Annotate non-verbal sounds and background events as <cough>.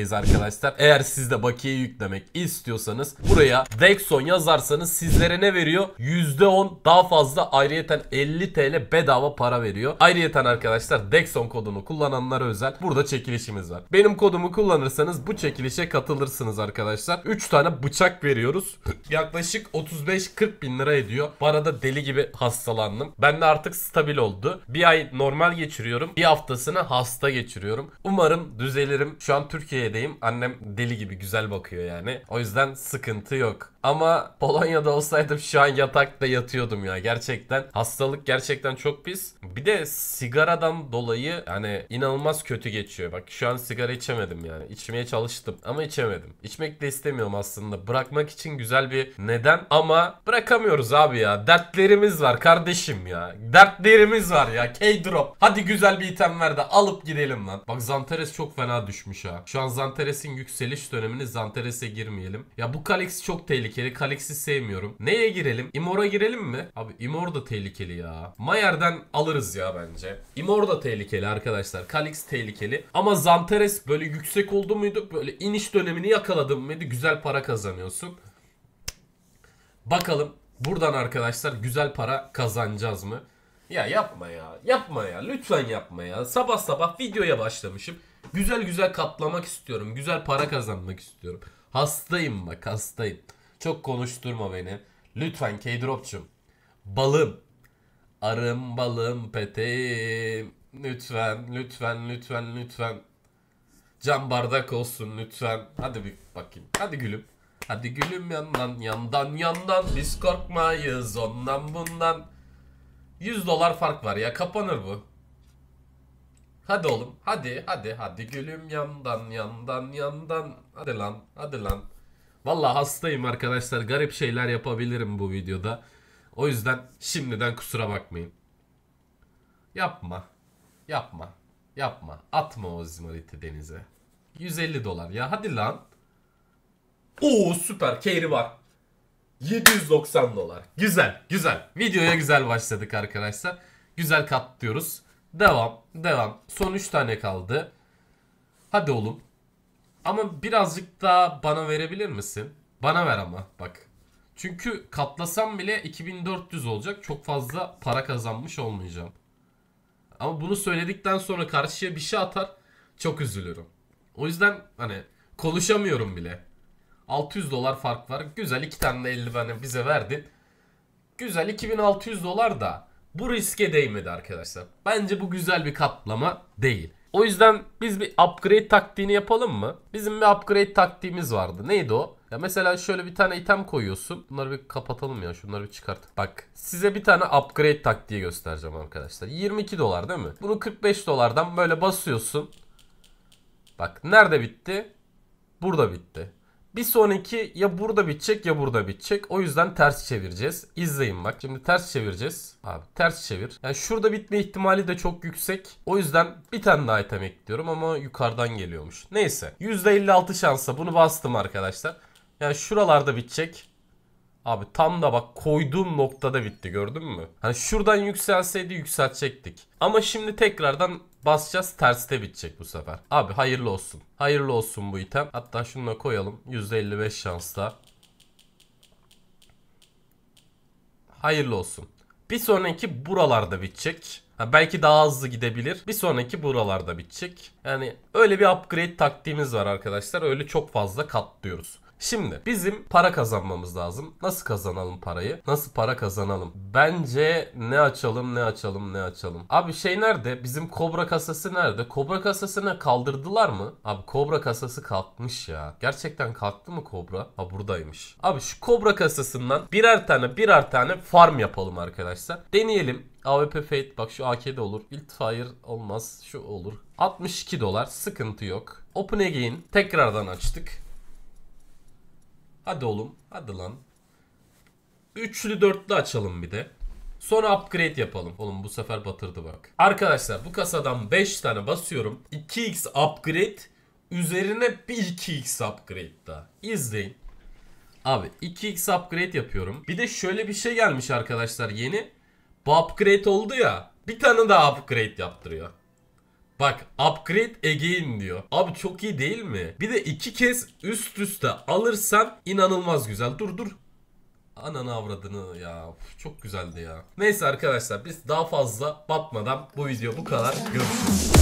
durumdayız arkadaşlar. Eğer siz de bakiye yüklemek istiyorsanız buraya Dexon yazarsanız sizlere ne veriyor? %10 daha fazla ayrıyeten 50 TL bedava para veriyor. Ayrıyeten arkadaşlar Dexon kodunu kullananlara özel burada çekilişimiz var. Benim kodumu kullanırsanız bu çekilişe katılırsınız arkadaşlar. 3 tane bıçak veriyoruz. <clears throat> Yaklaşık 35-40 bin lira ediyor. Bu da deli gibi hastalandım. Ben de artık stabil oldu. Bir ay normal geçiriyorum. Bir haftasını hasta geçiriyorum. Umarım düzelirim. Şu an Türkiye'ye Türkiye'deyim. Annem deli gibi güzel bakıyor yani. O yüzden sıkıntı yok. Ama Polonya'da olsaydım şu an yatakta yatıyordum ya gerçekten. Hastalık gerçekten çok pis. Bir de sigaradan dolayı yani inanılmaz kötü geçiyor. Bak şu an sigara içemedim yani. İçmeye çalıştım ama içemedim. İçmek de istemiyorum aslında. Bırakmak için güzel bir neden ama bırakamıyoruz abi ya. Dertlerimiz var kardeşim ya. Dertlerimiz var ya. K-drop. Hadi güzel bir item ver de alıp gidelim lan. Bak Zantares çok fena düşmüş ha. Şu an Zantares'in yükseliş dönemini Zantares'e girmeyelim. Ya bu Kalex'i çok tehlikeli. Kalex'i sevmiyorum. Neye girelim? Imor'a girelim mi? Abi Imor da tehlikeli ya. Mayer'den alırız ya bence. Imor da tehlikeli arkadaşlar. Kalix tehlikeli. Ama Zantares böyle yüksek oldu muydu? Böyle iniş dönemini yakaladın mıydı? Güzel para kazanıyorsun. Bakalım buradan arkadaşlar güzel para kazanacağız mı? Ya yapma ya. Yapma ya. Lütfen yapma ya. Sabah sabah videoya başlamışım. Güzel güzel katlamak istiyorum. Güzel para kazanmak istiyorum. Hastayım bak hastayım. Çok konuşturma beni. Lütfen K-Dropçum. Balım. Arım balım peteğim. Lütfen lütfen lütfen lütfen. Cam bardak olsun lütfen. Hadi bir bakayım. Hadi gülüm. Hadi gülüm yandan yandan yandan. Biz korkmayız ondan bundan. 100 dolar fark var ya kapanır bu. Hadi oğlum. Hadi hadi hadi gülüm yandan yandan yandan. Hadi lan hadi lan. Valla hastayım arkadaşlar. Garip şeyler yapabilirim bu videoda. O yüzden şimdiden kusura bakmayın. Yapma. Yapma. Yapma. Atma o izmariti denize. 150 dolar. Ya hadi lan. Oo süper. Keyri var. 790 dolar. Güzel. Güzel. Videoya güzel başladık arkadaşlar. Güzel katlıyoruz. Devam. Devam. Son 3 tane kaldı. Hadi oğlum. Ama birazcık daha bana verebilir misin? Bana ver ama bak. Çünkü katlasam bile 2400 olacak. Çok fazla para kazanmış olmayacağım. Ama bunu söyledikten sonra karşıya bir şey atar. Çok üzülürüm. O yüzden hani konuşamıyorum bile. 600 dolar fark var. Güzel iki tane de 50 bana bize verdin. Güzel 2600 dolar da bu riske değmedi arkadaşlar. Bence bu güzel bir katlama değil. O yüzden biz bir upgrade taktiğini yapalım mı? Bizim bir upgrade taktiğimiz vardı. Neydi o? Ya mesela şöyle bir tane item koyuyorsun. Bunları bir kapatalım ya. Şunları bir çıkart. Bak size bir tane upgrade taktiği göstereceğim arkadaşlar. 22 dolar değil mi? Bunu 45 dolardan böyle basıyorsun. Bak nerede bitti? Burada bitti. Bir sonraki ya burada bitecek ya burada bitecek. O yüzden ters çevireceğiz. İzleyin bak. Şimdi ters çevireceğiz. Abi ters çevir. Yani şurada bitme ihtimali de çok yüksek. O yüzden bir tane daha item ekliyorum ama yukarıdan geliyormuş. Neyse. %56 şansa bunu bastım arkadaşlar. Yani şuralarda bitecek. Abi tam da bak koyduğum noktada bitti gördün mü? Hani şuradan yükselseydi yükseltecektik. Ama şimdi tekrardan Basacağız terste bitecek bu sefer. Abi hayırlı olsun. Hayırlı olsun bu item. Hatta şunu da koyalım. %55 şansla. Hayırlı olsun. Bir sonraki buralarda bitecek. Ha, belki daha hızlı gidebilir. Bir sonraki buralarda bitecek. Yani öyle bir upgrade taktiğimiz var arkadaşlar. Öyle çok fazla katlıyoruz. Şimdi bizim para kazanmamız lazım. Nasıl kazanalım parayı? Nasıl para kazanalım? Bence ne açalım ne açalım ne açalım. Abi şey nerede? Bizim kobra kasası nerede? Kobra kasasını kaldırdılar mı? Abi kobra kasası kalkmış ya. Gerçekten kalktı mı kobra? Ha buradaymış. Abi şu kobra kasasından birer tane birer tane farm yapalım arkadaşlar. Deneyelim. AWP Fate bak şu AK'de olur. Fire olmaz. Şu olur. 62 dolar sıkıntı yok. Open again tekrardan açtık. Hadi oğlum. Hadi lan. Üçlü dörtlü açalım bir de. Sonra upgrade yapalım. Oğlum bu sefer batırdı bak. Arkadaşlar bu kasadan 5 tane basıyorum. 2x upgrade. Üzerine bir 2x upgrade daha. İzleyin. Abi 2x upgrade yapıyorum. Bir de şöyle bir şey gelmiş arkadaşlar yeni. Bu upgrade oldu ya. Bir tane daha upgrade yaptırıyor. Bak upgrade again diyor. Abi çok iyi değil mi? Bir de iki kez üst üste alırsan inanılmaz güzel. Dur dur. Ananı avradını ya. Uf, çok güzeldi ya. Neyse arkadaşlar biz daha fazla batmadan bu video bu kadar. Görüşürüz.